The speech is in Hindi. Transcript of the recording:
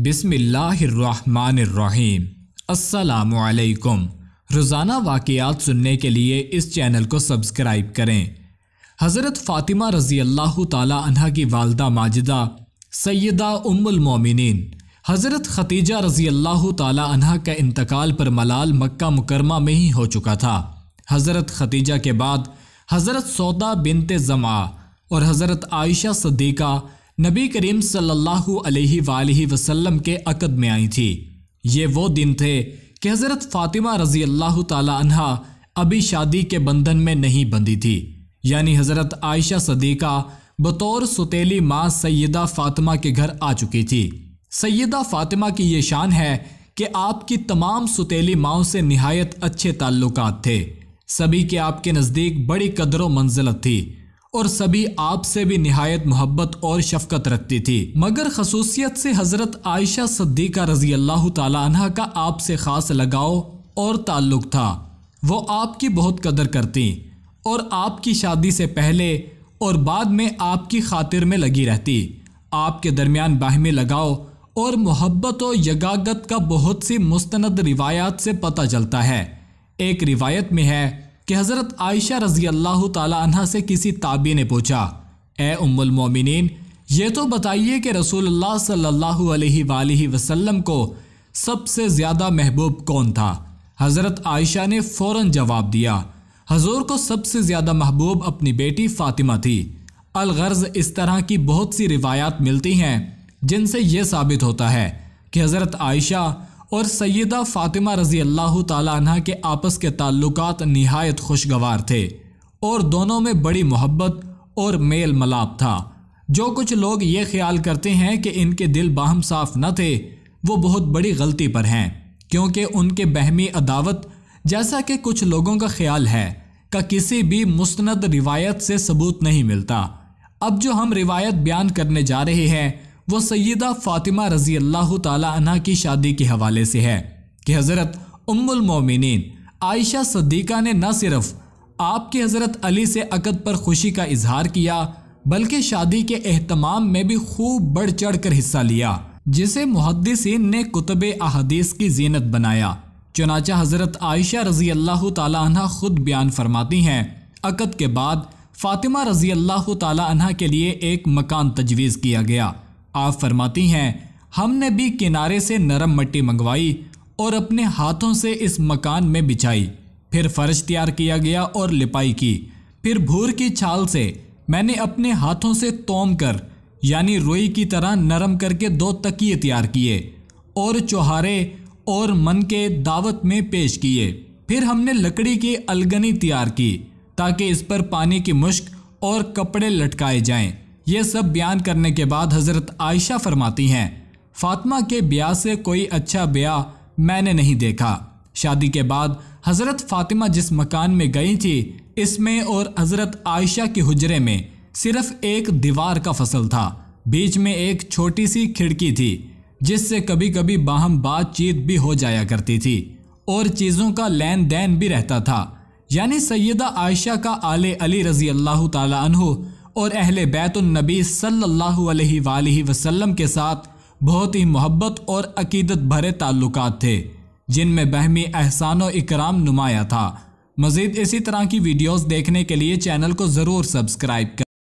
बिसमीम असलकुम रोज़ाना वाकयात सुनने के लिए इस चैनल को सब्सक्राइब करें हज़रत फ़ातिमा रज़ी अल्लाह तह की वालदा माजिदा सैदा उम्मिन हज़रत ख़तीजा रज़ी अल्लाह तह का इंतकाल पर मलाल मक्का मुकरमा में ही हो चुका था हज़रत ख़तीजा के बाद हज़रत सौदा बिनते ज़मा और हज़रत आयशा सदीक़ा नबी करीम सल्लल्लाहु अलैहि वसल्लम के अकद में आई थी ये वो दिन थे कि हज़रत फ़ातिमा रज़ी अल्लाह तहा अभी शादी के बंधन में नहीं बंधी थी यानी हज़रत आयशा सदीक़ा बतौर सुतीली माँ सैदा फ़ातिमा के घर आ चुकी थी सैदा फ़ातिमा की ये शान है कि आपकी तमाम सुतीली माओं से नहायत अच्छे ताल्लुक थे सभी के आपके नज़दीक बड़ी कदर व मंजिलत थी और सभी आपसे भी नहायत मोहब्बत और शफकत रखती थी मगर खसूसियत से हजरत आयशा सद्दीका रजी अल्लाह तला का आपसे खास लगाव और ताल्लुक था वो आपकी बहुत कदर करती और आपकी शादी से पहले और बाद में आपकी खातिर में लगी रहती आपके दरमियान बाहमी लगाव और मोहब्बत और यगागत का बहुत सी मुस्त रिवायात से पता चलता है एक रिवायत में है कि हज़रत आयशा रज़ी अल्लाह तह से किसी ताबी ने पूछा ए उमुल मोमिन ये तो बताइए कि रसूल सल्ला वसल्लम को सबसे ज़्यादा महबूब कौन था हज़रत आयशा ने फ़ौर जवाब दिया हजूर को सबसे ज़्यादा महबूब अपनी बेटी फ़ातिमा थी अलगर्ज़ इस तरह की बहुत सी रिवायात मिलती हैं जिनसे ये साबित होता है कि हज़रत आयशा और सैदा फ़ातिमा रज़ी अल्लाह तह के आपस के ताल्लुकात नहायत खुशगवार थे और दोनों में बड़ी मोहब्बत और मेल मलाप था जो कुछ लोग ये ख्याल करते हैं कि इनके दिल बाहम साफ न थे वो बहुत बड़ी गलती पर हैं क्योंकि उनके बहमी अदावत जैसा कि कुछ लोगों का ख्याल है का किसी भी मुस्ंद रिवायत से सबूत नहीं मिलता अब जो हम रिवायत बयान करने जा रहे हैं वो सैदा फ़ातिमा रज़ी अल्लाह तला की शादी के हवाले से है कि हज़रत उमिन आयशा सदीक़ा ने न सिर्फ़ आपके हज़रत अली से अकद पर खुशी का इजहार किया बल्कि शादी के अहतमाम में भी खूब बढ़ चढ़ कर हिस्सा लिया जिसे मुहदसिन ने कुतब अहदीस की जीनत बनाया चनाचा हज़रत आयशा रज़ी अल्लाह तला ख़ुद बयान फरमाती हैं अकद के बाद फ़ातिमा रज़ी अल्लाह तला के लिए एक मकान तजवीज़ किया गया आप फरमाती हैं हमने भी किनारे से नरम मट्टी मंगवाई और अपने हाथों से इस मकान में बिछाई फिर फर्श तैयार किया गया और लिपाई की फिर भूर की छाल से मैंने अपने हाथों से तोम कर यानी रोई की तरह नरम करके दो तकिए तैयार किए और चौहारे और मन के दावत में पेश किए फिर हमने लकड़ी की अलगनी तैयार की ताकि इस पर पानी की मुश्क और कपड़े लटकाए जाएं। ये सब बयान करने के बाद हज़रत आयशा फरमाती हैं फातिमा के ब्याह से कोई अच्छा ब्याह मैंने नहीं देखा शादी के बाद हज़रत फ़ातिमा जिस मकान में गई थी इसमें और हज़रत आयशा के हजरे में सिर्फ एक दीवार का फसल था बीच में एक छोटी सी खिड़की थी जिससे कभी कभी बाहम बातचीत भी हो जाया करती थी और चीज़ों का लेन देन भी रहता था यानी सैदा आयशा का आले अली रज़ी अल्लाह तु और अहल बैतुलनबी सल्ला वसलम के साथ बहुत ही मोहब्बत और अकीदत भरे ताल्लुक थे जिनमें बहमी एहसान इकराम नुमाया था मज़ीद इसी तरह की वीडियोज़ देखने के लिए चैनल को ज़रूर सब्सक्राइब कर